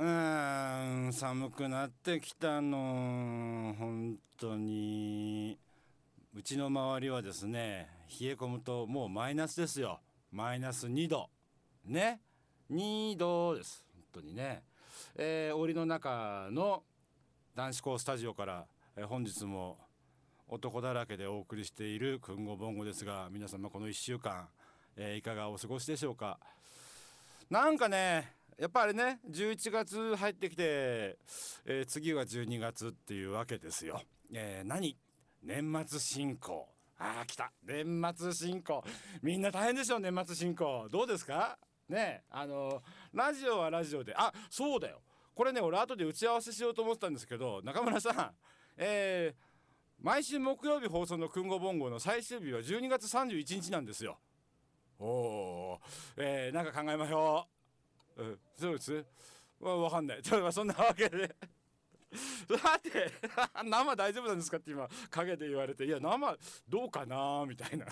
うん寒くなってきたの本当にうちの周りはですね冷え込むともうマイナスですよマイナス2度ね2度です本当にねえー、檻の中の男子校スタジオから、えー、本日も男だらけでお送りしている「くんごぼんご」ですが皆様この1週間、えー、いかがお過ごしでしょうかなんかねやっぱあれね11月入ってきて、えー、次は12月っていうわけですよ。えー、何年末進行あー来た年末進行みんな大変でしょ年末進行どうですかねあのラジオはラジオであそうだよこれね俺後で打ち合わせしようと思ってたんですけど中村さんえー、毎週木曜日放送の「くんごぼんご」の最終日は12月31日なんですよ。おお、えー、んか考えましょう。うん、そうですわ、わかんない。そんなわけで だって、生大丈夫なんですかって今、陰で言われて、いや、生、どうかなみたいな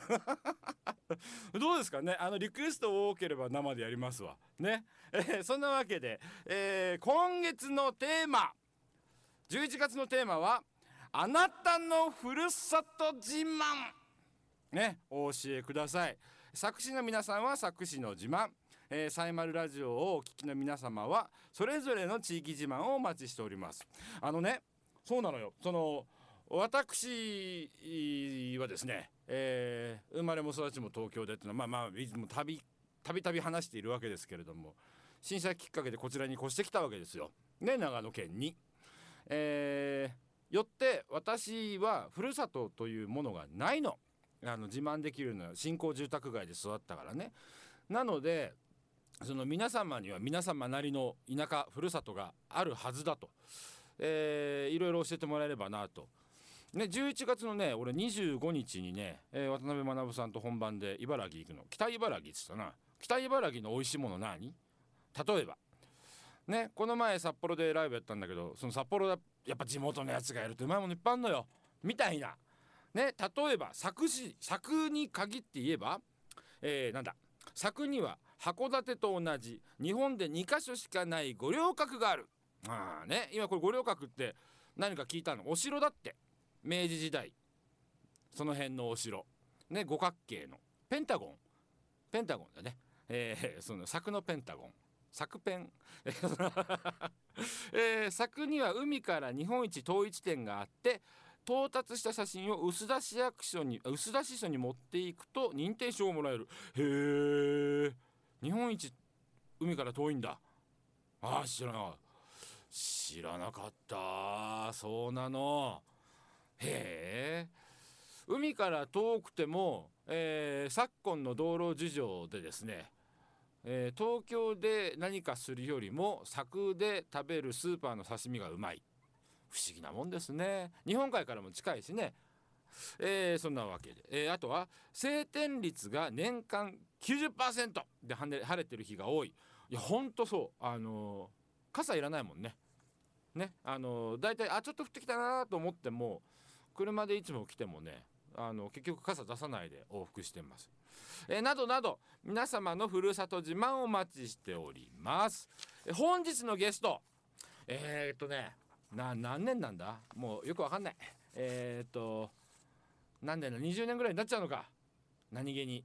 どうですかねあの、リクエスト多ければ生でやりますわ。ね。えー、そんなわけで、えー、今月のテーマ、11月のテーマは、あなたのふるさと自慢。ね、お教えください。作詞の皆さんは作詞の自慢。えー、サイマルラジオをお聞きの皆様はそれぞれの地域自慢をお待ちしておりますあのねそうなのよその私はですね、えー、生まれも育ちも東京でっていうのはまあまあいつもたびたび話しているわけですけれども震災きっかけでこちらに越してきたわけですよね長野県に。えー、よって私はふるさとというものがないのあの自慢できるのは新興住宅街で育ったからね。なのでその皆様には皆様なりの田舎ふるさとがあるはずだと、えー、いろいろ教えてもらえればなと。ね、11月のね俺25日にね、えー、渡辺学さんと本番で茨城行くの北茨城っつったな北茨城の美味しいもの何例えばねこの前札幌でライブやったんだけどその札幌やっぱ地元のやつがやるとうまいものいっぱいあんのよみたいなね例えば作詞作に限って言えば、えー、なんだ作には函館と同じ日本で2か所しかない五稜郭があるまあね今これ五稜郭って何か聞いたのお城だって明治時代その辺のお城ね五角形のペンタゴンペンタゴンだねえー、その柵のペンタゴン柵ペン、えー、には海から日本一統一点があって到達した写真を薄田市役所に薄田支所に持っていくと認定証をもらえるへえ日本一海から遠いんだああ知らなかった知らなかったそうなのへえ海から遠くても、えー、昨今の道路事情でですね、えー、東京で何かするよりも柵で食べるスーパーの刺身がうまい不思議なもんですね日本海からも近いしねえー、そんなわけで、えー、あとは晴天率が年間90%で晴れてる日が多いいやほんとそうあの傘いらないもんねねあの大体あちょっと降ってきたなと思っても車でいつも来てもねあの結局傘出さないで往復してます、えー、などなど皆様のふるさと自慢をお待ちしております、本日のゲストえー、っとねな何年なんだもうよくわかんないえー、っと何年だ20年ぐらいになっちゃうのか何気に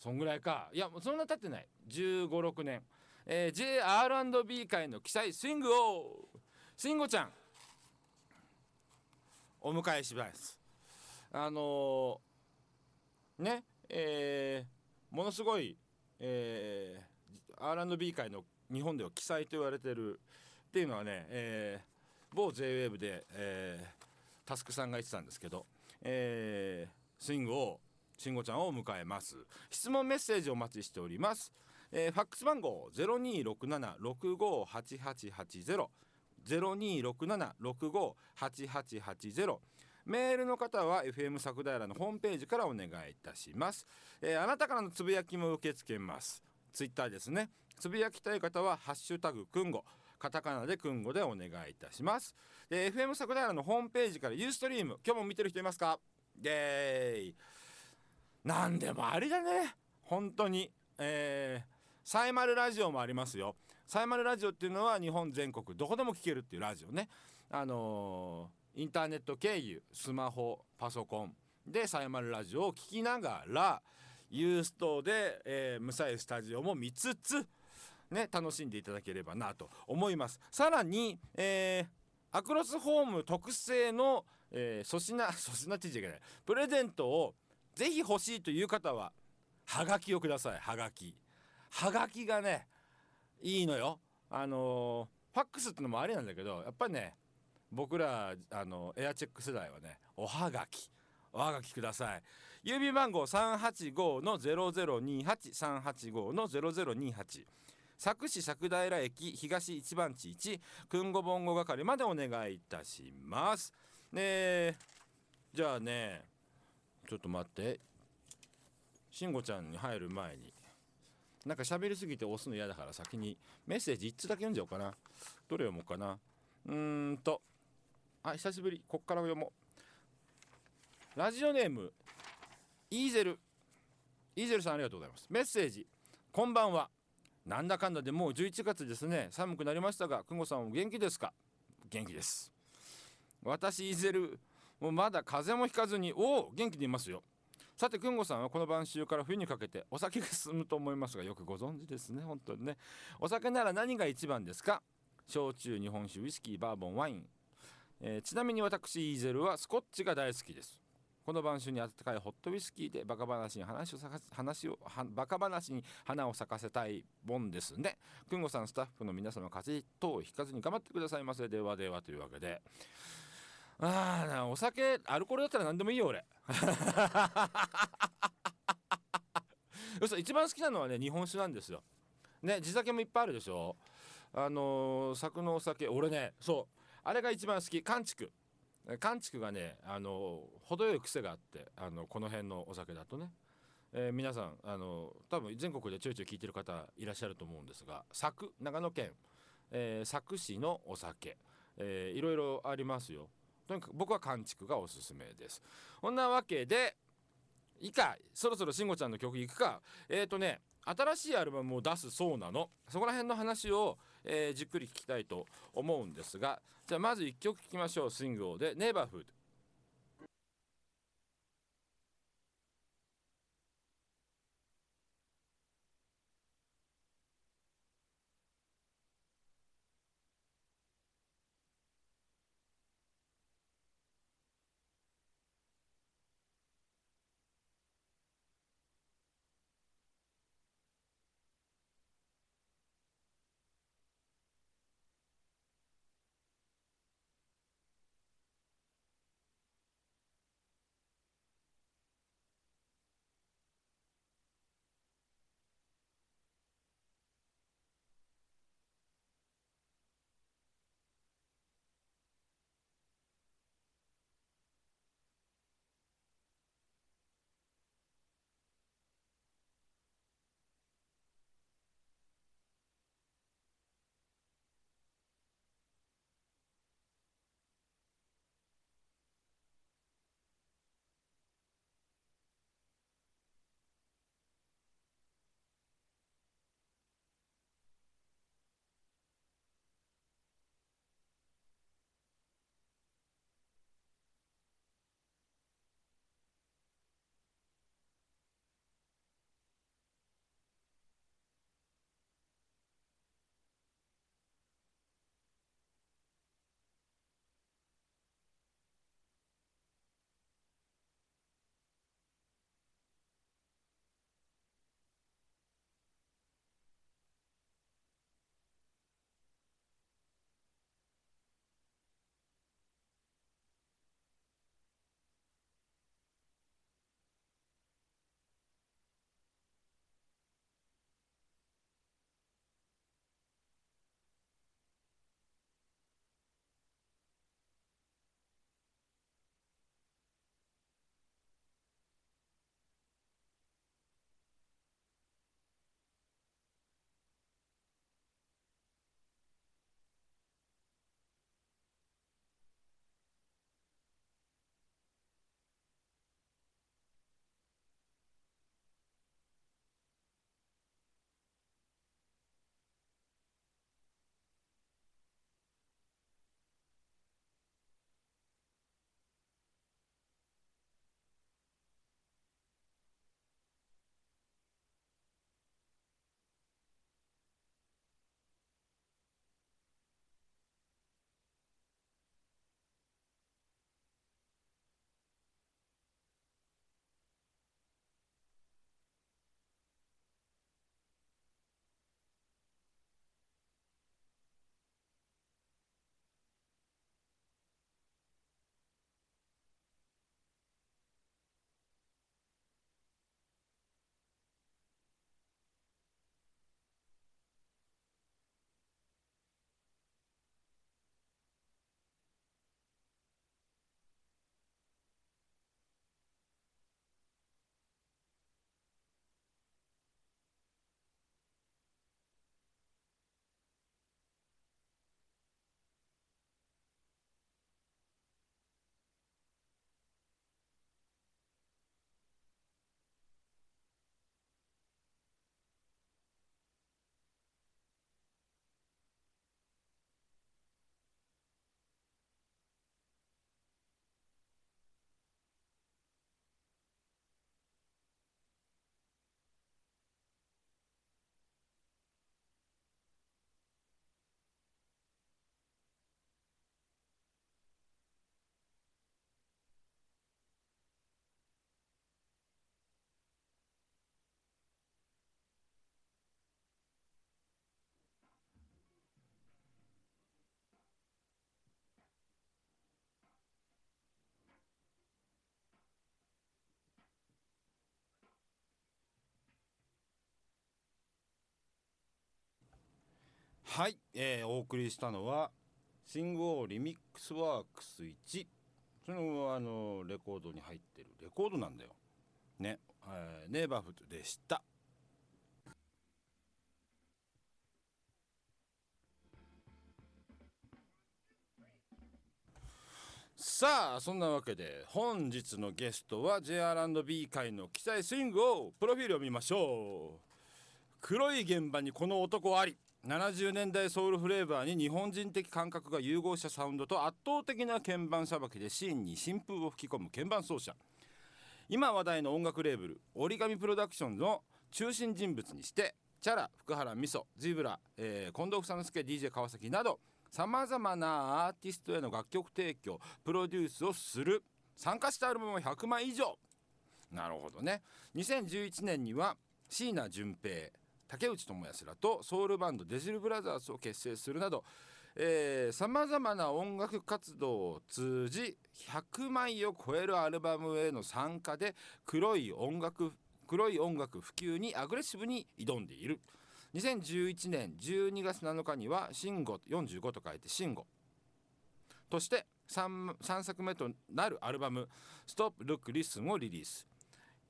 そんぐらいかいやそんな経ってない1 5 6年、えー、JR&B 界の記載スイングをングちゃんお迎えしますあのー、ねえー、ものすごい、えー、R&B 界の日本では記載と言われてるっていうのはね、えー、某 JWAVE で、えー、タスクさんが言ってたんですけど、えー、スイングをしんごちゃんを迎えます質問メッセージお待ちしております、えー、ファックス番号ゼロ二六七六五八八八ゼロゼロ二六七六五八八八ゼロメールの方は FM 作平のホームページからお願いいたします、えー、あなたからのつぶやきも受け付けますツイッターですねつぶやきたい方はハッシュタグくんごカタカナでくんごでお願いいたしますで FM 桜平のホームページからユーストリーム今日も見てる人いますかイエーイ何でもありだね本当にえー、サイマルラジオもありますよサイマルラジオっていうのは日本全国どこでも聴けるっていうラジオねあのー、インターネット経由スマホパソコンでサイマルラジオを聴きながらユーストで、えー、ムサイスタジオも見つつね楽しんでいただければなと思いますさらに、えー、アクロスホーム特製の粗品粗品って言っちゃいけないプレゼントをぜひ欲しいという方ははがきをくださいはがきはがきがねいいのよあのファックスってのもありなんだけどやっぱりね僕らあのエアチェック世代はねおはがきおはがきください郵便番号385の0028385の0028佐久市佐久平駅東一番地1くんごぼんご係までお願いいたしますねじゃあねちょっと待って慎吾ちゃんに入る前になんか喋りすぎて押すの嫌だから先にメッセージ1通だけ読んじゃおうかなどれ読もうかなうーんとあ久しぶりこっから読もうラジオネームイーゼルイーゼルさんありがとうございますメッセージこんばんはなんだかんだでもう11月ですね寒くなりましたが久保さんお元気ですか元気です私イーゼルもうまだ風邪もひかずにおお元気にいますよさて、くんごさんはこの晩秋から冬にかけてお酒が進むと思いますが、よくご存知ですね、本当にね。お酒なら何が一番ですか焼酎、日本酒、ウイスキー、バーボン、ワイン。えー、ちなみに私、イーゼルはスコッチが大好きです。この晩秋に温かいホットウイスキーでバカ話に話を咲か話をバカ話に花を咲かせたいもんですね。くんごさん、スタッフの皆様、風邪等をひかずに頑張ってくださいませ。ではではというわけで。あお酒アルコールだったら何でもいいよ俺 一番好きなのはね日本酒なんですよね地酒もいっぱいあるでしょあのー、柵のお酒俺ねそうあれが一番好き完竹完竹がねあのー、程よい癖があってあのこの辺のお酒だとね、えー、皆さんあのー、多分全国でちょいちょい聞いてる方いらっしゃると思うんですが柵長野県、えー、久市のお酒、えー、いろいろありますよとにかく僕は完築がおすすめですこんなわけでいいかそろそろ慎吾ちゃんの曲いくかえっ、ー、とね新しいアルバムを出すそうなのそこら辺の話を、えー、じっくり聞きたいと思うんですがじゃあまず1曲聴きましょう「スイング王」で「ネイバーフード」はい、えー、お送りしたのは「シングオーリミックスワークス1」そのあのレコードに入ってるレコードなんだよ。ね、えー、ネイバフットでした。さあそんなわけで本日のゲストは JR&B 界の記載スイングをプロフィールを見ましょう黒い現場にこの男あり70年代ソウルフレーバーに日本人的感覚が融合したサウンドと圧倒的な鍵盤さばきでシーンに新風を吹き込む鍵盤奏者今話題の音楽レーブル折り紙プロダクションの中心人物にしてチャラ福原美ソジブラ、えー、近藤房之助 DJ 川崎などさまざまなアーティストへの楽曲提供プロデュースをする参加したアルバムは100枚以上なるほどね2011年には椎名純平竹内智康らとソウルバンドデジルブラザーズを結成するなどさまざまな音楽活動を通じ100枚を超えるアルバムへの参加で黒い音楽黒い音楽普及にアグレッシブに挑んでいる2011年12月7日には「慎吾45」と書いて「慎吾」として 3, 3作目となるアルバム「Stop Look Listen」をリリース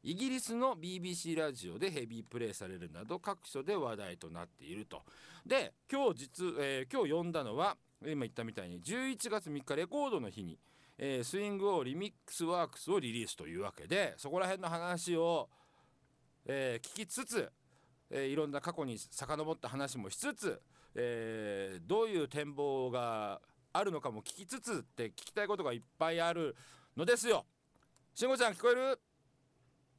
イギリスの BBC ラジオでヘビープレイされるなど各所で話題となっていると。で今日実、えー、今日呼んだのは今言ったみたいに11月3日レコードの日に、えー、スイングをリミックスワークスをリリースというわけでそこら辺の話を、えー、聞きつつ、えー、いろんな過去に遡った話もしつつ、えー、どういう展望があるのかも聞きつつって聞きたいことがいっぱいあるのですよ。しんごちゃん聞こえる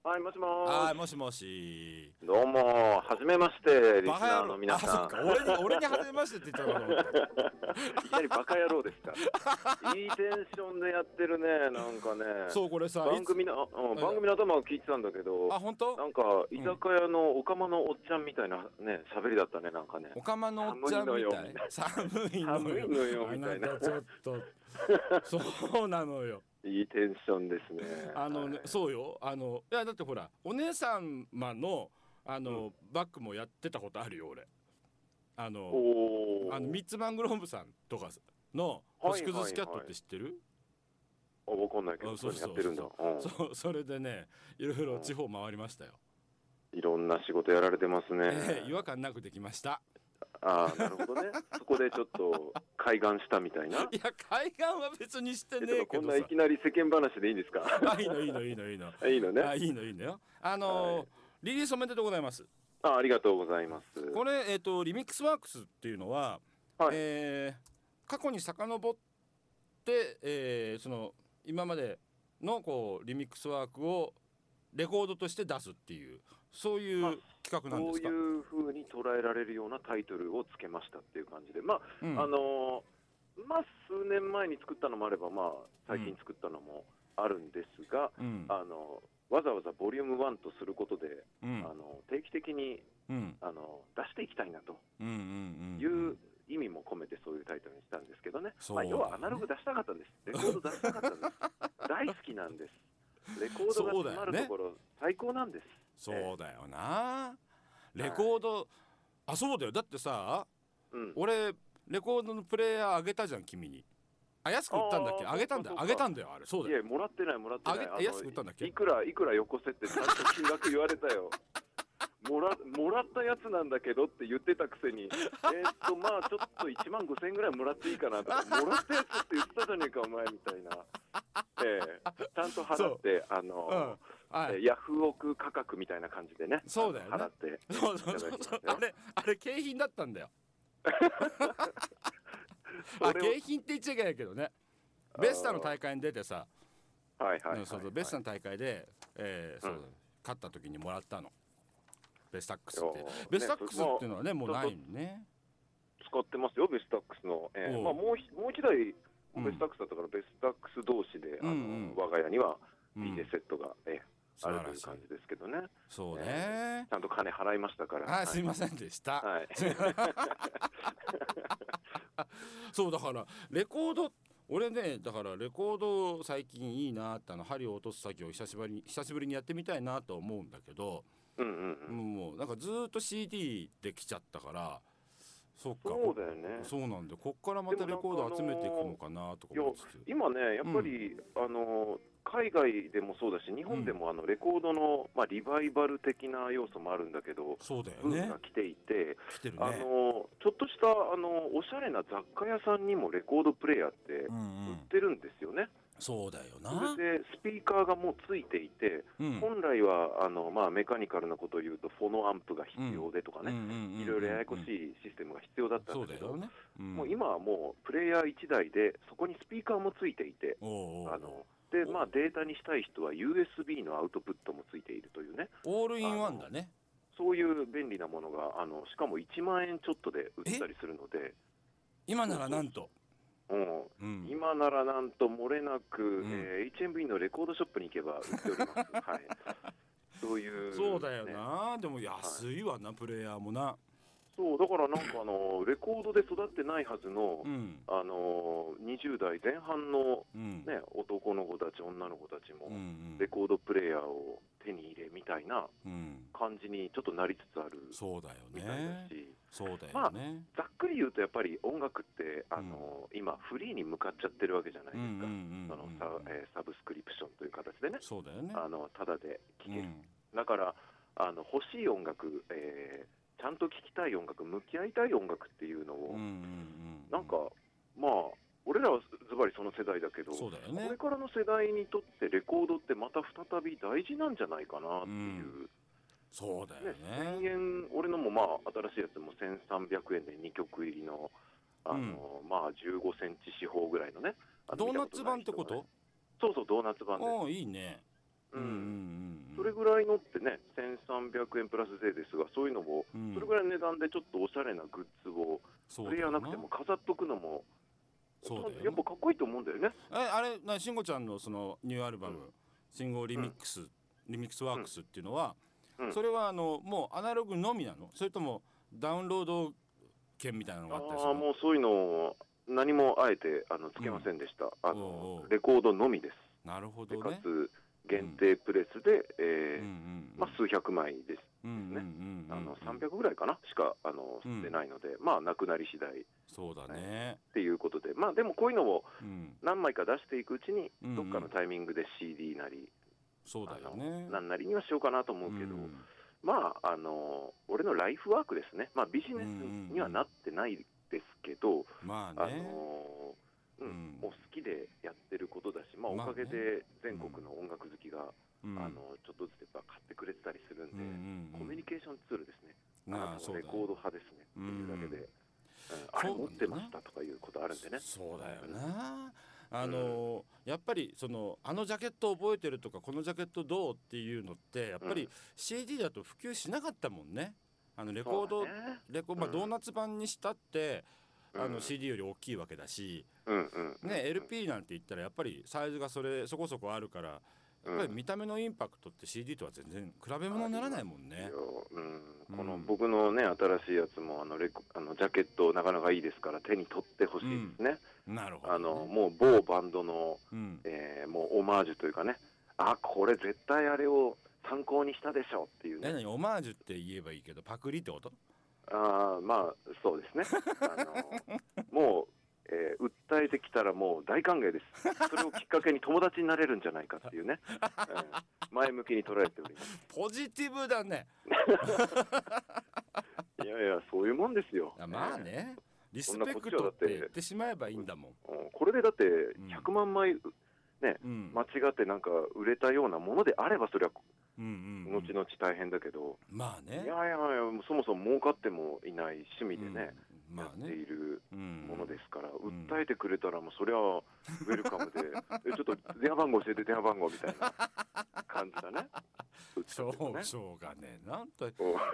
はい、もしもし。はい、もしもし。どうも、はじめまして、リスナーの皆さん。俺に、俺にはじめましてって言ったのいきなりバカ野郎ですかいいテンションでやってるね、なんかね。そう、これさ、番組の、うん、番組の頭を聞いてたんだけど。あ、本当なんか、居酒屋のおかまのおっちゃんみたいなね、喋りだったね、なんかね。おかまのおっちゃんみたい。寒いのよ。寒いのよ、みたいな。ちょっと。そうなのよ。いいテンションですね。あの、ねはい、そうよ。あのいやだってほらお姉さんまのあの、うん、バックもやってたことあるよ俺。あのあのミッツマングローブさんとかの星屑スキャットって知ってる？はいはいはい、あわかんないけどそやってるんだ。そう、それでねいろいろ地方回りましたよ。うん、いろんな仕事やられてますね、違和感なくできました。ああ、なるほどね。そこでちょっと、開眼したみたいな。いや、開眼は別にしてねえけどこんないきなり世間話でいいんですか あ、いいの、いいの、いいの、いいの。いいのね。あ、いいの、いいのよ。あのーはい、リリースおめでとうございます。あ、ありがとうございます。これ、えっ、ー、と、リミックスワークスっていうのは、はい、えー、過去に遡って、えー、その、今までの、こう、リミックスワークを、レコードとして出すっていうそういう企画なんですか、まあ、そういうふうに捉えられるようなタイトルをつけましたっていう感じで、まあ、うん、あのまあ、数年前に作ったのもあれば、まあ、最近作ったのもあるんですが、うん、あのわざわざボリューム1とすることで、うん、あの定期的に、あの出していきたいなという意味も込めてそういうタイトルにしたんですけどね、ねまあ、要はアナログ出したかったんです、レコード出したかったんです、大好きなんです、レコードが詰まるところ、ね、最高なんです。そうだよなレコード、はい、あそうだよだってさ、うん、俺レコードのプレイヤーあげたじゃん君にあ安く売ったんだっけあげたんだよあげたんだよあれそうだよいやもらってないもらってないあげ安く売ったんだっけいくらいくらよこせってちゃんと金額言われたよ もらもらったやつなんだけどって言ってたくせに、えー、っと、まあちょっと1万5000円ぐらいもらっていいかなとか、もらったやつって言ってたじゃねえか、お前みたいな、えー、ちゃんと払って、あのー、うんはい、ヤフオク価格みたいな感じでね、そうだよね。払って、そうそうそうそう あれ、あれ、景品だったんだよ。あ景品って言っちゃいけないけどね、ベスタの大会に出てさ、はいはい、ベスタの大会で、えーそう、うん、勝った時にもらったの、ベスタックスって。ベスタックスっていうのはね、もうないね。使ってますよ、ベスタックスの。えーまあ、もうもう一台ベスタックスだったから、ベスタックス同士で、あの、うんうん、我が家にはいい j セットが、えあるという感じですけどね。そうね、えー、ちゃんと金払いましたから。はい、すいませんでした。はい、そうだからレコード俺ねだからレコード最近いいなってあの針を落とす作業久しぶりに久しぶりにやってみたいなと思うんだけど、うんうんうん、もうなんかずっと CD できちゃったから。そっかそうだよねそうなんでこっからまたレコード集めていくのかなとか思って今ねやっぱり、うん、あの海外でもそうだし、日本でもあのレコードの、まあ、リバイバル的な要素もあるんだけど、そうだよね、が来ていて、てね、あのちょっとしたあのおしゃれな雑貨屋さんにもレコードプレーヤーって売ってるんですよね。うんうんそうだよなそれでスピーカーがもうついていて、うん、本来はあの、まあ、メカニカルなことを言うとフォノアンプが必要でとかねいろいろややこしいシステムが必要だったんですけど、ねうん、もう今はもうプレイヤー1台でそこにスピーカーもついていてあので、まあ、データにしたい人は USB のアウトプットもついているというねオールインワンだねそういう便利なものがあのしかも1万円ちょっとで売ったりするので今ならなんと。うん、今ならなんと漏れなく、うん、えー、HMV のレコードショップに行けば売っております。はい、そういう、ね、そうだよな、でも安いわな、はい、プレイヤーもな。そうだからなんかあの レコードで育ってないはずの、うん、あの二十代前半のね、うん、男の子たち、女の子たちも、レコードプレーヤーを手に入れみたいな感じにちょっとなりつつあるそうだよねそうだよね、まあ、ざっくり言うとやっぱり音楽ってあの、うん、今フリーに向かっちゃってるわけじゃないですか、そのサ,、えー、サブスクリプションという形でねそうだよねあのただで聴ける、だからあの欲しい音楽、えーちゃんと聴きたい音楽、向き合いたい音楽っていうのを、なんか、まあ、俺らはズバリその世代だけど、ね、これからの世代にとってレコードってまた再び大事なんじゃないかなっていう。うん、そうだよね1000円、俺のもまあ新しいやつも1300円で2曲入りのあの、うん、まあ15センチ四方ぐらいのね、ドーナツ版ってことそうそう、ドーナツ版です。いいね。うん、うんうんそれぐらいのってね、1300円プラス税ですが、そういうのを、それぐらいの値段でちょっとおしゃれなグッズを、それやなくても飾っとくのも、やっぱかっこいいと思うんだよね。えあれ、な慎吾ちゃんのそのニューアルバム、慎吾リミックス、リミックスワークスっていうのは、それはあのもうアナログのみなのそれともダウンロード券みたいなのがあったりするあもうそういうの何もあえてあのつけませんでした、あのレコードのみですなるほど、ね、かつ限定プレスで、えまあ、数百枚ですね、300ぐらいかな、しかあの出ないので、まあ、なくなり次第、そうだね。っていうことで、まあ、でもこういうのを何枚か出していくうちに、どっかのタイミングで CD なり、そうだよね。なんなりにはしようかなと思うけど、まあ、あの、俺のライフワークですね。まあ、ビジネスにはなってないですけど、まあ、あの、うん、もう好きでやってることだし、まあ、おかげで全国の音楽好きが、あのちょっとずつやっぱ買ってくれてたりするんで、うんうん、コミュニケーションツールですね、あのレコード派ですねというだけで。あれ持ってましたとかいうことあるんでね。そうだよな。あの、うん、やっぱりそのあのジャケット覚えてるとかこのジャケットどうっていうのってやっぱり CD だと普及しなかったもんね。あのレコード、ね、レコまあ、ドーナツ版にしたって、あの CD より大きいわけだし、ね、LP なんて言ったらやっぱりサイズがそれそこそこあるから。やっぱり見た目のインパクトって CD とは全然比べ物にならないもんね。うん、この僕のね新しいやつもあのレあのジャケットなかなかいいですから手に取ってほしいですね。うん、なるほど、ね、あのもう某バンドの、うん、えー、もうオマージュというかねあこれ絶対あれを参考にしたでしょっていう、ね。何オマージュって言えばいいけどパクリってことああ、まあ、そうですね。あの もうえー、訴えてきたらもう大歓迎です、それをきっかけに友達になれるんじゃないかっていうね、えー、前向きに捉えておりますポジティブだね いやいや、そういうもんですよ。まあね、リスペクトって言ってしまえばいいんだもん。こ、これでだって100万枚、ね、うん、間違ってなんか売れたようなものであれば、それはうんうんうん、後々大変だけど、まあね、いやいやいや、そもそも儲かってもいない趣味でね、うん、まあねやっているものですから、うん、訴えてくれたら、もうそれは ウェルカムで、えちょっと電話番号教えて、電話番号みたいな 感じだね。しょう、しょうがねなんと、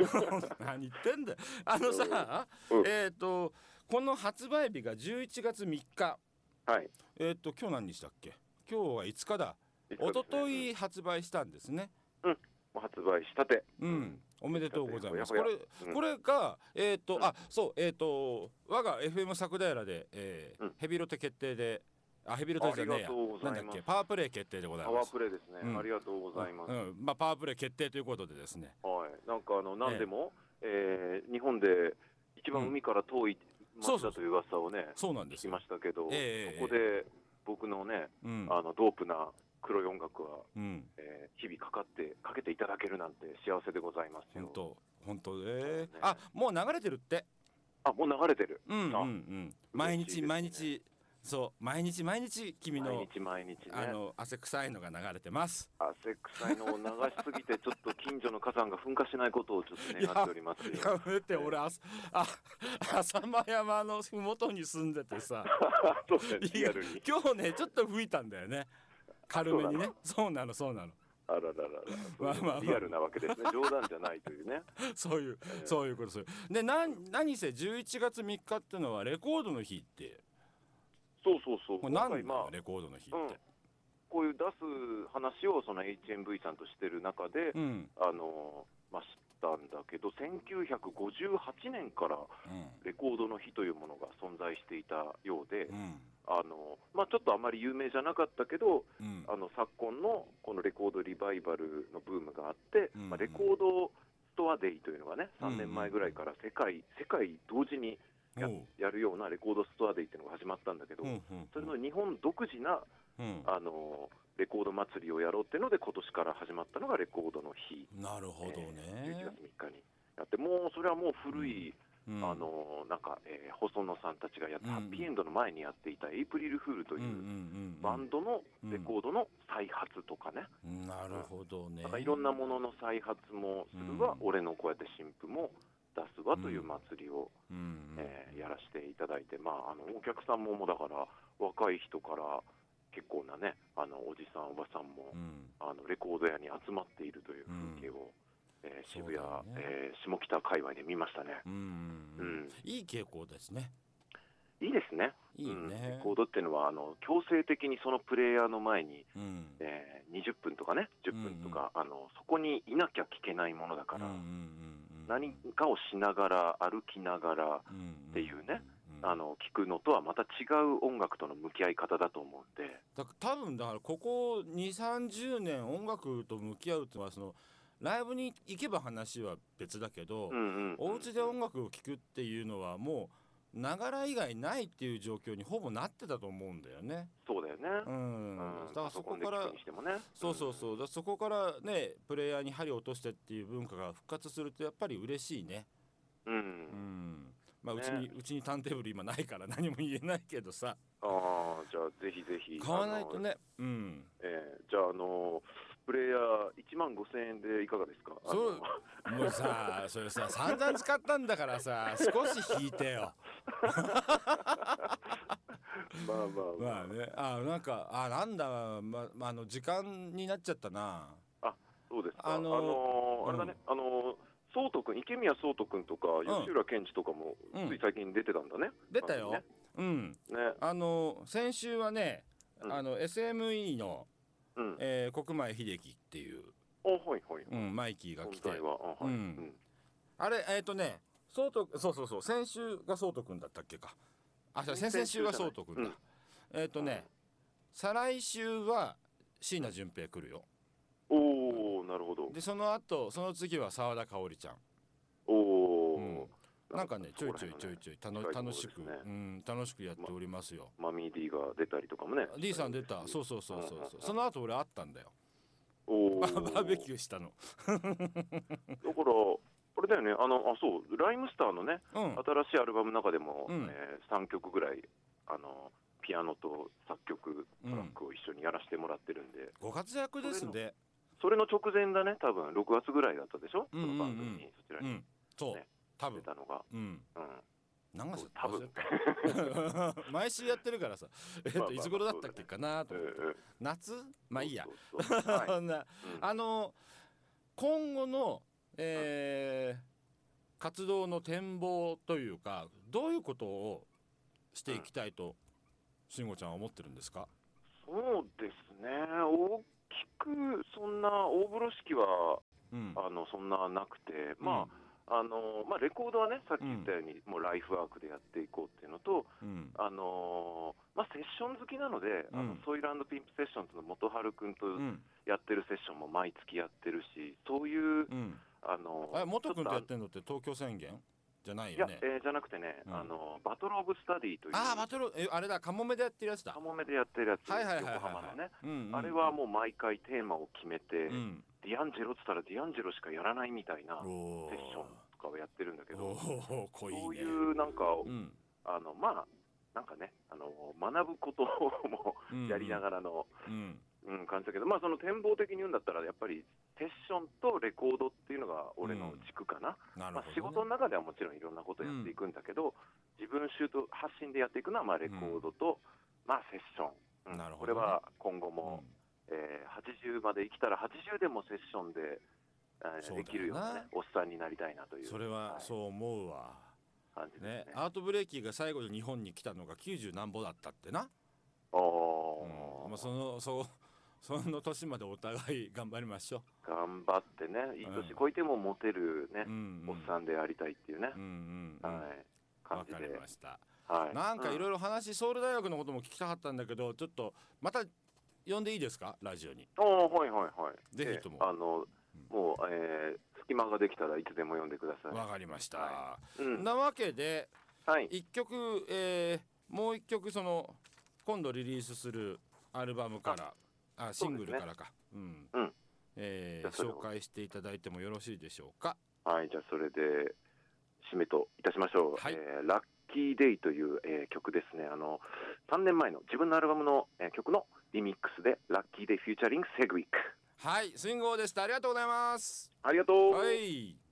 何言ってんだよ。あのさ、うん、えっ、ー、と、この発売日が11月3日。はい。えっ、ー、と、今日何日だっけ。今日は5日だ。ね、一昨日発売したんですね。うん、発売したて。うんおめでとうございます。これ、これが、えっ、と、あ、そう、えっ、と、我が FM 作平で、えー、ヘビロテ決定で。あ、ヘビロテじゃねえや。なんだっけ、パワープレイ決定でございます。パワープレイですね。ありがとうございます。まあ、パワープレイ決定ということでですね。はい、なんか、あの、なんでも、ええ日本で一番海から遠い町だという噂をね。そうなんです。聞きましたけど、えー、そこで、僕のね、あの、ドープな。黒い音楽は、うん、えー、日々かかってかけていただけるなんて幸せでございます本当本当えー、ね、あもう流れてるってあもう流れてるうんうん、うん、毎日、ね、毎日そう毎日毎日君の毎日毎日、ね、あの汗臭いのが流れてます汗臭いのを流しすぎて ちょっと近所の火山が噴火しないことをちょっと願っておりますやめて、えー、俺ああ浅間山の麓に住んでてさ そうね、今日ねちょっと吹いたんだよね軽めにねそうなのそうなのあらららら、まあまあ、リアルなわけですね、冗談じゃないというね。そういう、えー、そういうことです。で、な、何せ11月3日っていうのはレコードの日って。そうそうそう。これ何のレコードの日って、うん。こういう出す話をその HMV さんとしてる中で、うん、あの、まあ、知ったんだけど、1958年からレコードの日というものが存在していたようで、うんあのまあ、ちょっとあまり有名じゃなかったけど、うん、あの昨今のこのレコードリバイバルのブームがあって、うんうん、まあ、レコードストアデイというのがね、3年前ぐらいから世界うんうん、世界同時にややるようなレコードストアデイというのが始まったんだけど、うんうんうん、それの日本独自な、あのレコード祭りをやろうっていうので、今年から始まったのがレコードの日、なるほどね、えー、11月3日にやって、もうそれはもう古い。うんうん、あのなんか、えー、細野さんたちがやった、ハッピーエンドの前にやっていたエイプリルフールというバンドのレコードの再発とかね、うん、なるほどね。いろんなものの再発もするわ、うん、俺のこうやって新婦も出すわという祭りを、うん、えー、やらせていただいて、まあ、あのお客さんももだから若い人から結構なねあのおじさん、おばさんも、あのレコード屋に集まっているという風景を。えー、渋谷、ねえー、下北界隈で見ましたねうん、いい傾向ですねいいですねいいね、うん、コードっていうのはあの強制的にそのプレイヤーの前に、うん、えー、20分とかね10分とか、うんうん、あのそこにいなきゃ聞けないものだから、うんうんうん、何かをしながら歩きながらっていうね、うんうんうんあの聞くのとはまた違う音楽との向き合い方だと思うんでだ多分だからここ2 3 0年音楽と向き合うっていうのはそのライブに行けば話は別だけど、うんうん、お家で音楽を聴くっていうのはもうながら以外ないっていう状況にほぼなってたと思うんだよね。そうだよね。うん。うん、だからそこから、ね、そうそうそう。だそこからねプレイヤーに針を落としてっていう文化が復活するとやっぱり嬉しいね。うん。うんまあ、うちに、うちにターンテーブル今ないから何も言えないけどさああじゃあぜひぜひ買わないとねうんええー、じゃああのープレイヤー1万5000円でいかがですかそうもうさそれさ散々使ったんだからさ 少し引いてよ まあまあまあ、まあ、ねあなんかあなんだ、ままあ、あの時間になっちゃったなあそうですあのー、あのー、あれだね、うん、あのー颯人君池宮颯人君とか、う吉浦健二とかもつい最近出てたんだね、うん、出たよ、うん、ね、あの先週はね、あの SME のうん、えー、国前秀樹っていう、うん、マイキーが来て、うん、あれえっ、ー、とねそうとそうそうそう先週がそうとくんだったっけかあじゃ先々週がそうとくんだ、えっ、ー、とね、再来週は椎名淳平来るよおおなるほどでその後その次は澤田香織ちゃんなんかねちょいちょいちょいちょい楽楽しく、うん楽しくやっておりますよ、マミー D が出たりとかもね D さん出たそうそうそうそうそう、その後俺会ったんだよおバーベキューしたの だからあれだよねあのあそうライムスターのね、新しいアルバムの中でも、え三3曲ぐらいあのピアノと作曲トラックを一緒にやらせてもらってるんで、ご活躍ですねそれの直前だね多分6月ぐらいだったでしょ、その番組にそちらに、そう、ね多分たのが、うん、うん、何月多分 毎週やってるからさ、えっと、まあまあ、いつ頃だったっけかなと思って、ね、夏まあいいや、そはい、あの今後の、えー、うん、活動の展望というかどういうことをしていきたいと、うん、慎吾ちゃんは思ってるんですかそうですね大きくそんな大風呂敷は、うん、あのそんななくてまあ、あのまあ、レコードはね、さっき言ったように、もうライフワークでやっていこうっていうのと、あのまあ、セッション好きなので、あのソイランドピンプセッションズの元春君とやってるセッションも毎月やってるし、そういう、あのあ元君とやってるのって東京宣言じゃないよねいや、えー、じゃなくてね、あのバトル・オブ・スタディというああ、バトルえあれだカモメでやってるやつだカモメでやってるやつ、横浜のね、あれはもう毎回テーマを決めて、ディアンジェロって言ったらディアンジェロしかやらないみたいなセッションとかをやってるんだけど、そういうなんか、あのまあなんかねあの学ぶこともやりながらの、うんうん感じだけど、まあ、その展望的に言うんだったらやっぱりセッションとレコードっていうのが俺の軸かなうんなね、まあ、仕事の中ではもちろんいろんなことやっていくんだけど、うん、自分ート発信でやっていくのはまあレコードと、まあ、セッション、うん、これは今後も、えー、80まで生きたら80でもセッションで、えー、できるような、ね、おっさんになりたいなというそれはそう思うわ、はい、ね、ね、アートブレーキが最後に日本に来たのが90何歩だったってなあ、うんまあ、そのそうその年までお互い頑張りましょう頑張ってねいい年こいてもモテるね、うん、おっさんでありたいっていうね、うんうんうん、はい感じでわかりました、はい、なんかいろいろ話ソウル大学のことも聞きたかったんだけどちょっとまた呼んでいいですかラジオにああはいはいはいぜひとも、あの、もう、えー、隙間ができたらいつでも呼んでくださいわかりました、はい、うん、なわけで、はい、1曲、えー、もう1曲その今度リリースするアルバムからあシングルからかう、ね,、ん、うん、えー、紹介していただいてもよろしいでしょうかはいじゃあそれで締めといたしましょう、はい、えー、ラッキーデイという、えー、曲ですねあの3年前の自分のアルバムの、えー、曲のリミックスでラッキーでフューチャリングセグウィックはいスイングオ王でしたありがとうございますありがとうはい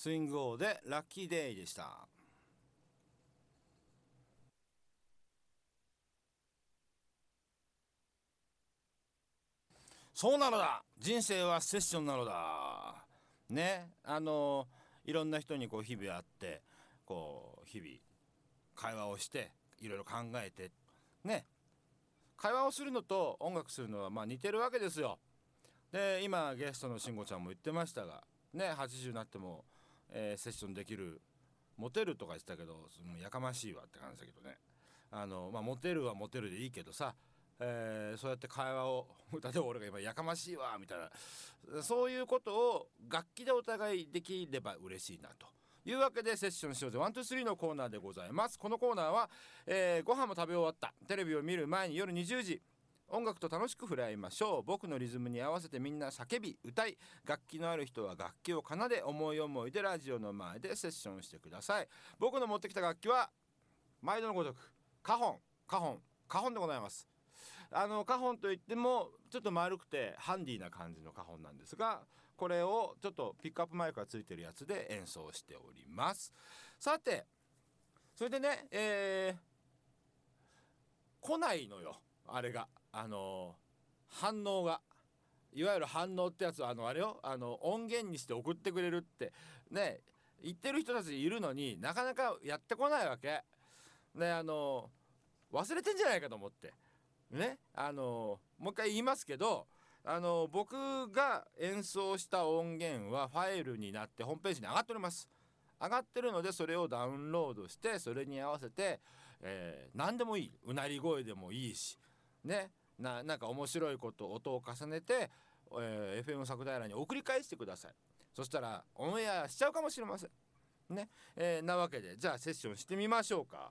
スイング王でラッキーデイでした。そうなのだ人生はセッションなのだねあのいろんな人にこう日々会ってこう日々会話をしていろいろ考えてね会話をするのと音楽するのはまあ似てるわけですよ。で今ゲストの慎吾ちゃんも言ってましたがね80になってもえー、セッションできるモテるとか言ってたけどそのやかましいわって感じだけどねあの、まあ、モテるはモテるでいいけどさ、えー、そうやって会話を 例えば俺が今「やかましいわ」みたいなそういうことを楽器でお互いできれば嬉しいなと。いうわけでセッションしようぜ123のコーナーでございますこのコーナーは、えー、ご飯も食べ終わったテレビを見る前に夜20時音楽と楽しく触れ合いましょう僕のリズムに合わせてみんな叫び歌い楽器のある人は楽器を奏で思い思いでラジオの前でセッションしてください僕の持ってきた楽器は毎度のごとくカホンカホンカホンでございますあのカホンといってもちょっと丸くてハンディな感じの花本なんですがこれをちょっとピックアップマイクがついてるやつで演奏しておりますさてそれでねえー、来ないのよあれがあの反応がいわゆる反応ってやつはあのあれよあの音源にして送ってくれるってね言ってる人たちいるのになかなかやってこないわけ。ねあの忘れてんじゃないかと思ってねあのもう一回言いますけどあの僕が演奏した音源はファイルになってホームページに上がっております。上がってるのでそれをダウンロードしてそれに合わせて、えー、何でもいいうなり声でもいいしねななんか面白いこと音を重ねて、えー、FM 作平に送り返してくださいそしたらオンエアしちゃうかもしれませんね、えー、なわけでじゃあセッションしてみましょうか。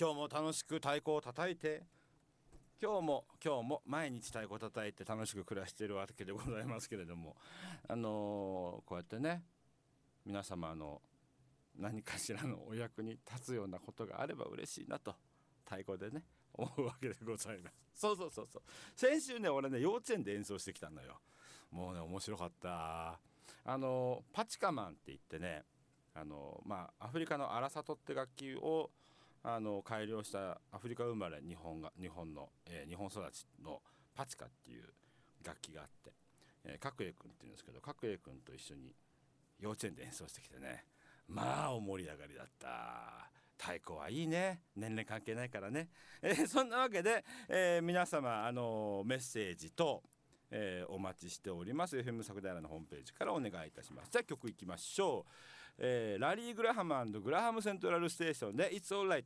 今日も楽しく太鼓を叩いて今日も今日も毎日太鼓叩いて楽しく暮らしているわけでございますけれどもあのー、こうやってね皆様の何かしらのお役に立つようなことがあれば嬉しいなと太鼓でね思うわけでございます。そうそうそうそう先週ね俺ね幼稚園で演奏してきたのよ。もうね面白かった。あのパチカマンって言ってねあのまあアフリカのアラサトって楽器をあの改良したアフリカ生まれ日本が日本の、えー、日本育ちのパチカっていう楽器があって、えー、角栄君っていうんですけど角栄君と一緒に幼稚園で演奏してきてねまあお盛り上がりだった太鼓はいいね年齢関係ないからね、えー、そんなわけで、えー、皆様あのメッセージと、えー、お待ちしております FM 作平のホームページからお願いいたしますじゃあ曲いきましょうえー、ラリー・グラハムグラハムセントラルステーションで「It's Alright」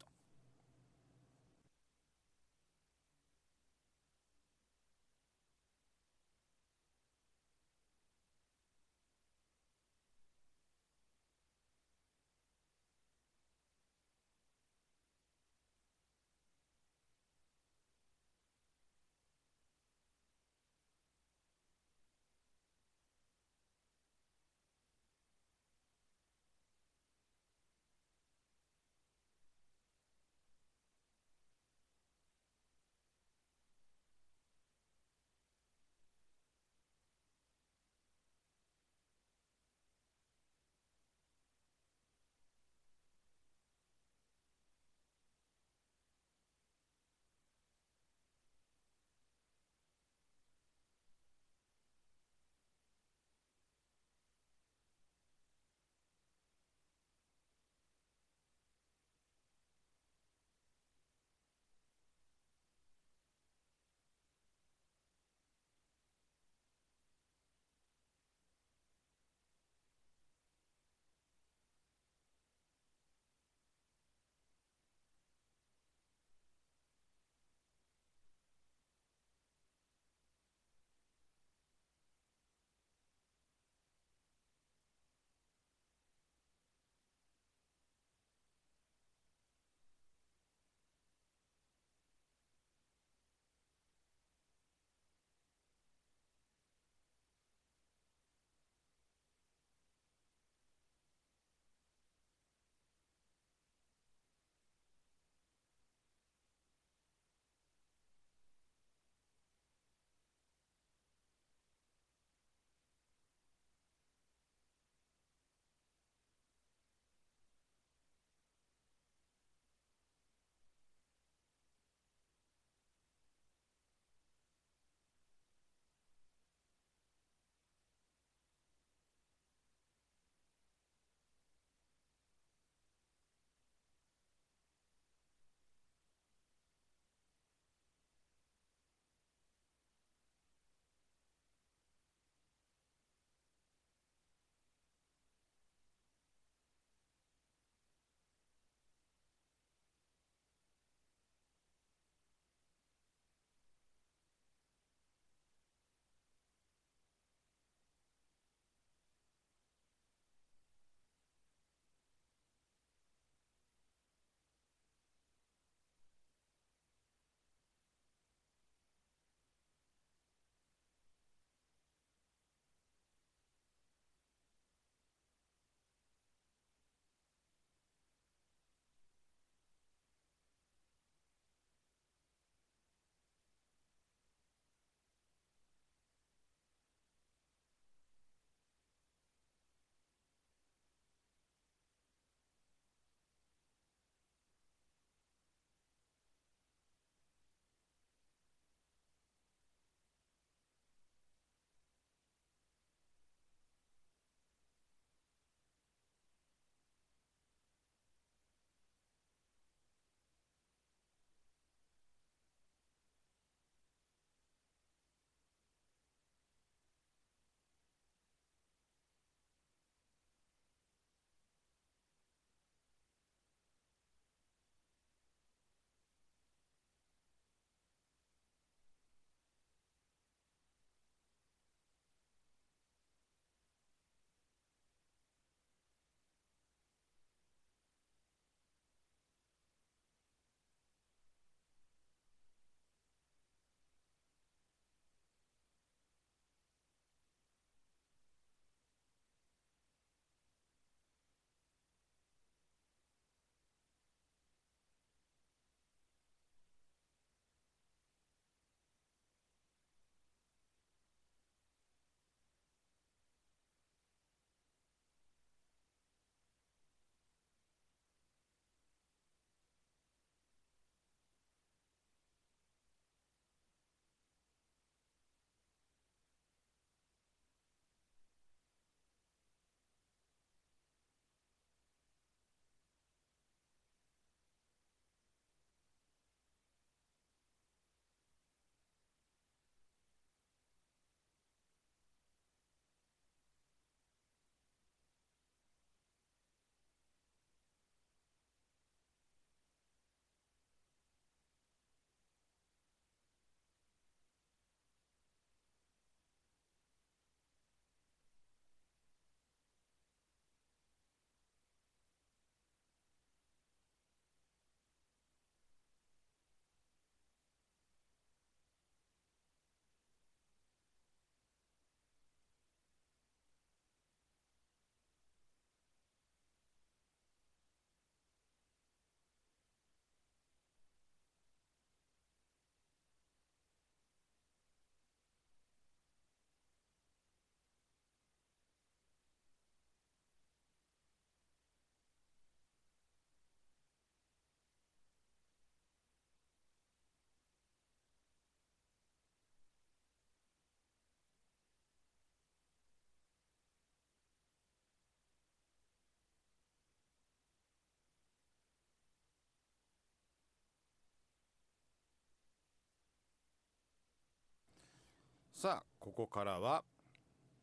さあここからは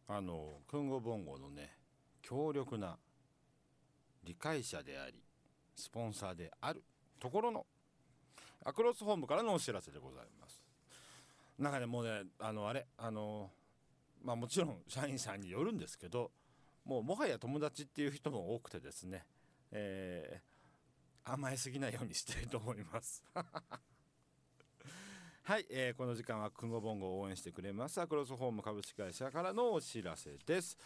あのクンゴボンゴのね強力な理解者でありスポンサーであるところのアクロスホームからのお知らせでございますなんかねもうねあのあれあのまあもちろん社員さんによるんですけどもうもはや友達っていう人も多くてですね、えー、甘えすぎないようにしたいと思いますはい、えー、この時間はくんごぼんごを応援してくれますアクロスホーム株式会社からのお知らせです、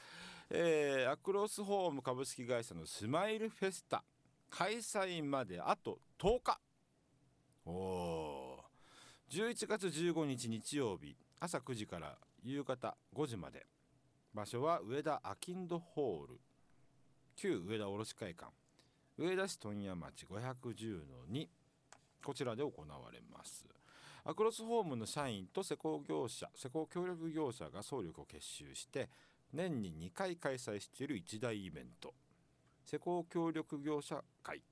えー、アクロスホーム株式会社のスマイルフェスタ開催まであと10日おお11月15日日曜日朝9時から夕方5時まで場所は上田アキンドホール旧上田卸会館上田市問屋町510の2こちらで行われますアクロスホームの社員と施工業者施工協力業者が総力を結集して年に2回開催している一大イベント施工協力業者会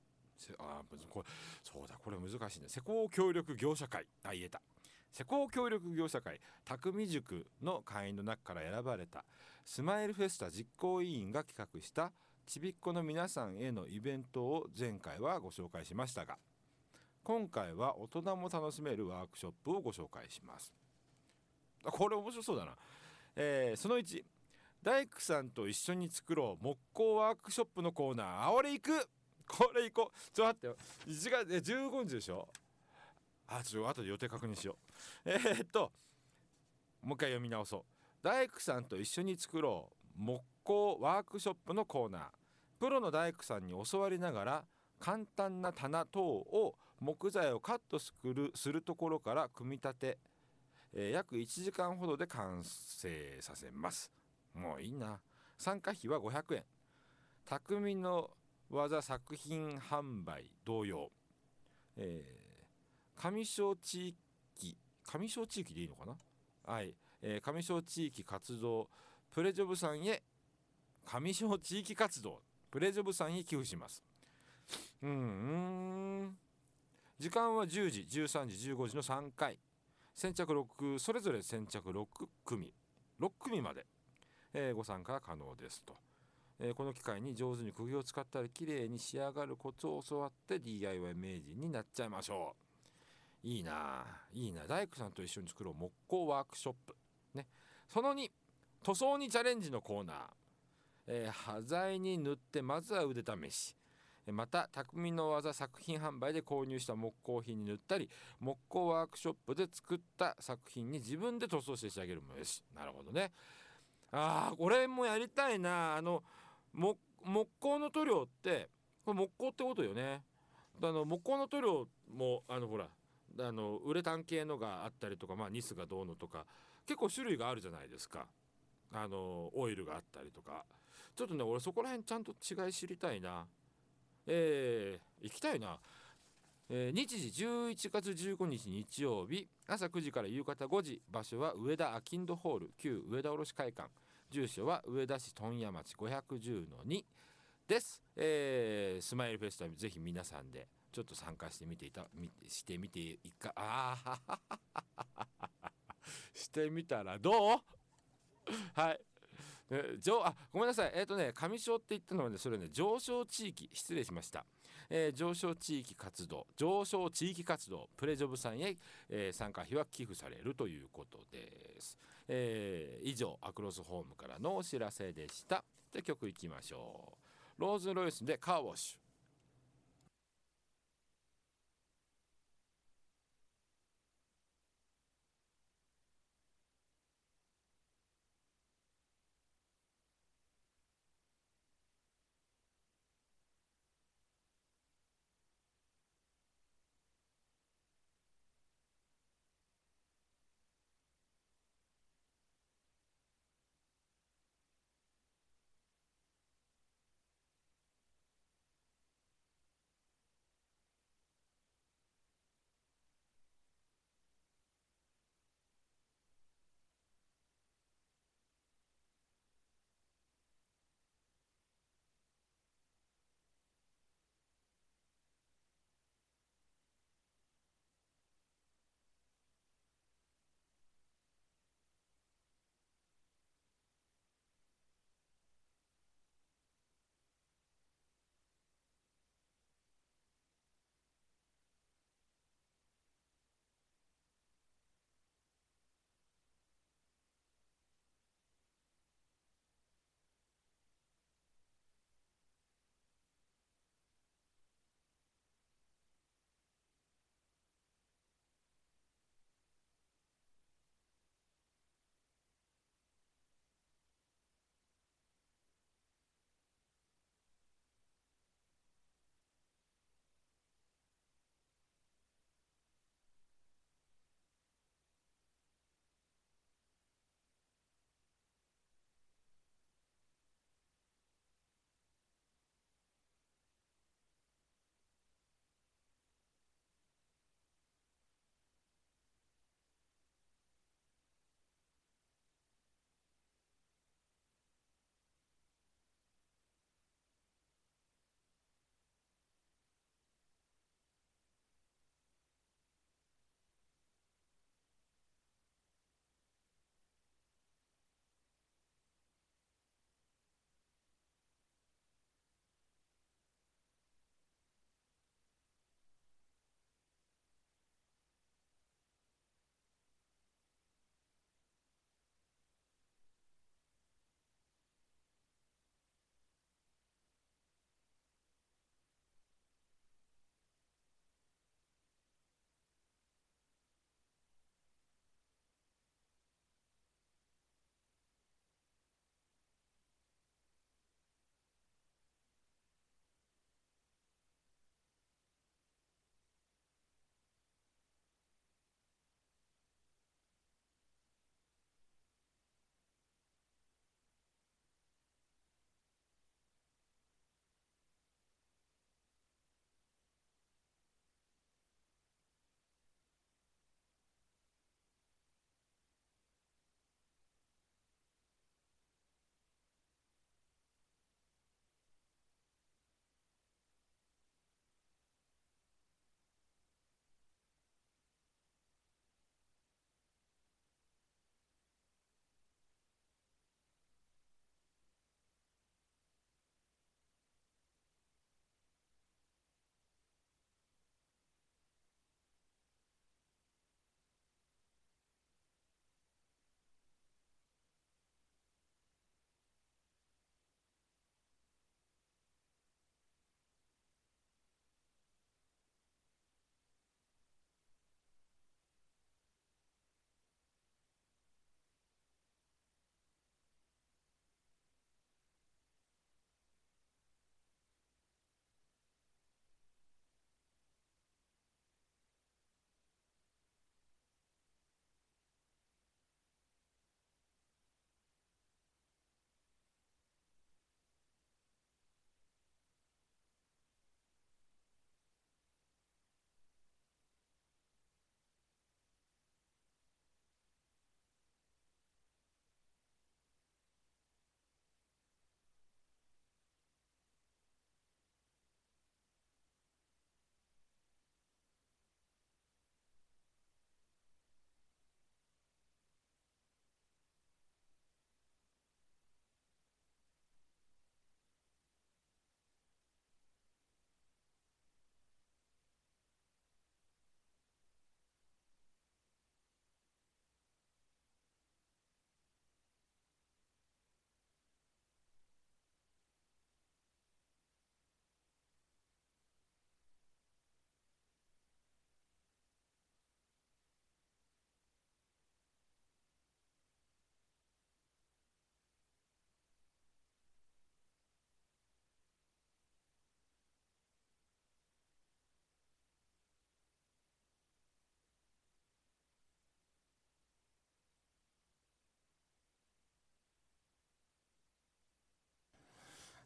あこれそうだこれ難しいね施工協力業者会あ言えた施工協力業者会匠塾の会員の中から選ばれたスマイルフェスタ実行委員が企画したちびっこの皆さんへのイベントを前回はご紹介しましたが今回は大人も楽しめるワークショップをご紹介しますこれ面白そうだな、えー、その1大工さんと一緒に作ろう木工ワークショップのコーナーあ俺行くこれ行こうちょっと待ってよ1月15日でしょあちょっと後で予定確認しようえー、っともう一回読み直そう大工さんと一緒に作ろう木工ワークショップのコーナープロの大工さんに教わりながら簡単な棚等を木材をカットするするところから組み立て、えー、約1時間ほどで完成させますもういいな参加費は500円匠の技作品販売同様、えー、上小地域上小地域でいいのかなはい、えー、上小地域活動プレジョブさんへ上小地域活動プレジョブさんへ寄付しますううん時間は10時13時15時の3回先着6それぞれ先着6組6組まで、えー、ご参加可能ですと、えー、この機会に上手に釘を使ったら綺麗に仕上がるコツを教わって DIY 名人になっちゃいましょういいないいな大工さんと一緒に作ろう木工ワークショップねその2塗装にチャレンジのコーナー、えー、端材に塗ってまずは腕試しまた匠の技作品販売で購入した木工品に塗ったり木工ワークショップで作った作品に自分で塗装して仕上げるもよしなるほどねああこれもやりたいなあの木工の塗料ってこれ木工ってことよねあの木工の塗料もあのほらあのウレタン系のがあったりとか、まあ、ニスがどうのとか結構種類があるじゃないですかあのオイルがあったりとかちょっとね俺そこら辺ちゃんと違い知りたいなえー、行きたいな。えー、日時11月15日日曜日朝9時から夕方5時場所は上田アキンドホール旧上田卸会館住所は上田市問屋町510の2です、えー、スマイルフェスタぜひ皆さんでちょっと参加してみていたしてみていかあしてみたらどう はいえ上あごめんなさいえっ、ー、とね上昇って言ったのはねそれね上昇地域失礼しました、えー、上昇地域活動上昇地域活動プレジョブさんへ、えー、参加費は寄付されるということです、え以上アクロスホームからのお知らせでしたじゃ曲いきましょうローズ・ロイスでカーウォッシュ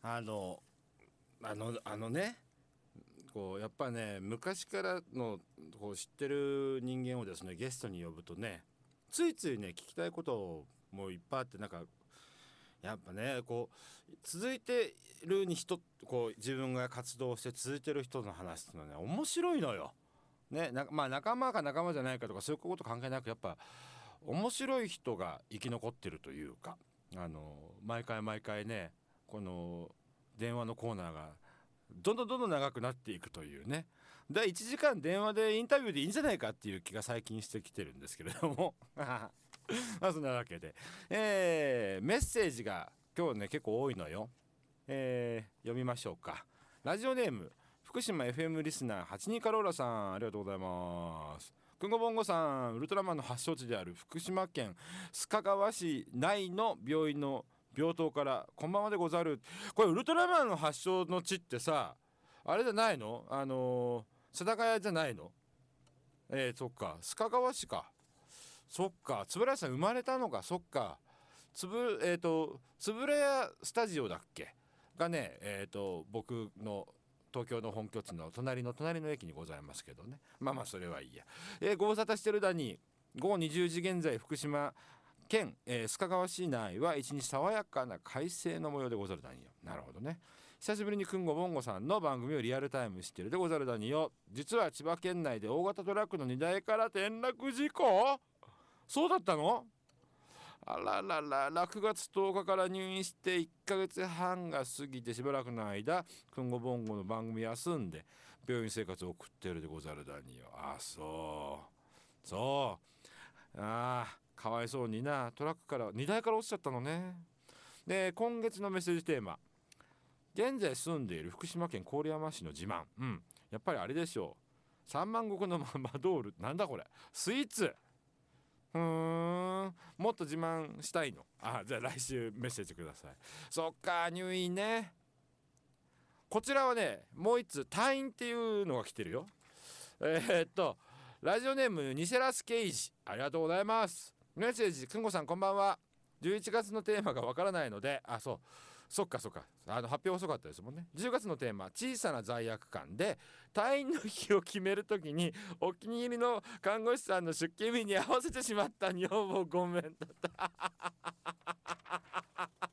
あのあのあのねこうやっぱね昔からのこう知ってる人間をですねゲストに呼ぶとねついついね聞きたいこともいっぱいあってなんかやっぱねこう続いてるに人こう自分が活動して続いてる人の話っていうのはね面白いのよ。ねなまあ、仲間か仲間じゃないかとかそういうこと関係なくやっぱ面白い人が生き残ってるというかあの毎回毎回ねこの電話のコーナーがどんどんどんどん長くなっていくというね第1時間電話でインタビューでいいんじゃないかっていう気が最近してきてるんですけれども まあそんなわけで、えー、メッセージが今日ね結構多いのよ、えー、読みましょうかラジオネーム福島 FM リスナー82カローラさんありがとうございますくんごぼんごさんウルトラマンの発祥地である福島県須賀川市内の病院の病棟から「こんばんはでござる」これウルトラマンの発祥の地ってさあれじゃないのあのー、世田谷じゃないのえー、そっか須賀川市かそっか円谷さん生まれたのかそっかつぶえっ、ー、と円谷スタジオだっけがねえっ、ー、と僕の東京の本拠地の隣の隣の駅にございますけどねまあまあそれはいいや、えー、ご無沙汰してるだに午後20時現在福島県、えー、須賀川市内は一日爽やかな快晴の模様でござるだによなるほどね久しぶりにくんごぼんごさんの番組をリアルタイムしてるでござるだによ実は千葉県内で大型トラックの荷台から転落事故そうだったのあららら6月10日から入院して1ヶ月半が過ぎてしばらくの間くんごぼんごの番組休んで病院生活を送ってるでござるだによあそうそうああかわいそうになトラックから荷台から落ちちゃったのねで今月のメッセージテーマ現在住んでいる福島県郡山市の自慢うんやっぱりあれでしょう3万石のマドールなんだこれスイーツうーんもっと自慢したいのあじゃあ来週メッセージくださいそっか入院ねこちらはねもう1つ退院っていうのが来てるよえー、っとラジオネームニセラスケイジありがとうございますメッセージくんごさんこんばんは11月のテーマがわからないのであそうそっかそっかあの発表遅かったですもんね10月のテーマ「小さな罪悪感」で退院の日を決める時にお気に入りの看護師さんの出勤日に合わせてしまった女房ごめんだった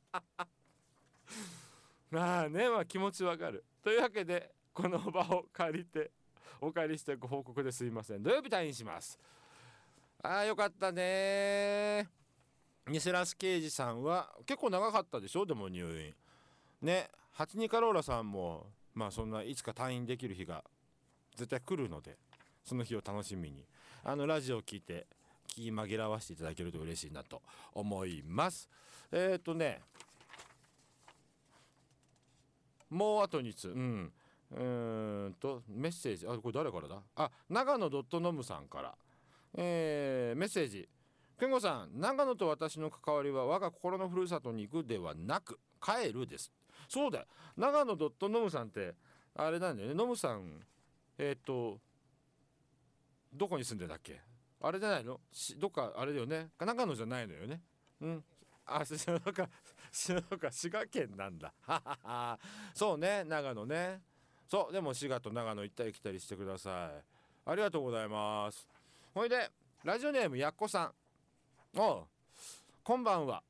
まあねまあ気持ちわかるというわけでこの場を借りてお借りしてご報告ですいません土曜日退院しますああよかったねニセラス刑事さんは結構長かったでしょでも入院ねチニカローラさんもまあそんないつか退院できる日が絶対来るのでその日を楽しみにあのラジオを聞いて気紛らわしていただけると嬉しいなと思いますえっ、ー、とねもうあと2つうんうんとメッセージあこれ誰からだあ長野ドットノムさんからえー、メッセージ健吾さん長野と私の関わりは我が心のふるさとに行くではなく帰るですそうだ長野ドットノムさんってあれなんだよねノムさんえっ、とどこに住んでたっけあれじゃないのどっかあれだよね長野じゃないのよねうんあか、そうか、滋賀県なんだそうね長野ねそうでも滋賀と長野行ったり来たりしてくださいありがとうございますほいでラジオネームやっこさんおうこんばんは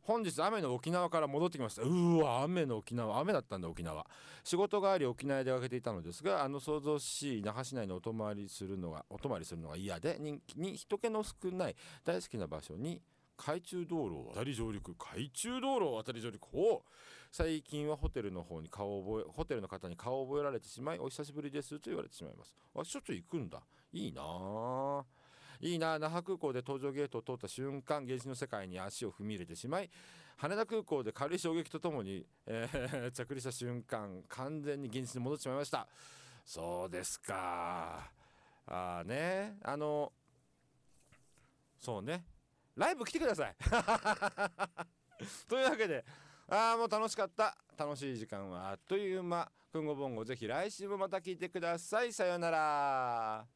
本日雨の沖縄から戻ってきましたうわ雨の沖縄雨だったんだ沖縄仕事帰り沖縄へ出かけていたのですがあの想像しい那覇市内にお泊まりするのがお泊まりするのが嫌で人気に人気の少ない大好きな場所に海中道路を渡り上陸海中道路を渡り上陸を最近はホテルの方に顔を覚えホテルの方に顔を覚えられてしまいお久しぶりですと言われてしまいますあしょっと行くんだいいないいな那覇空港で搭乗ゲートを通った瞬間原始の世界に足を踏み入れてしまい羽田空港で軽い衝撃とともに、えー、着陸した瞬間完全に現実に戻ってしまいましたそうですかあねあのそうねライブ来てください というわけでああもう楽しかった楽しい時間はあっという間くんごぼんごぜひ来週もまた聞いてくださいさようなら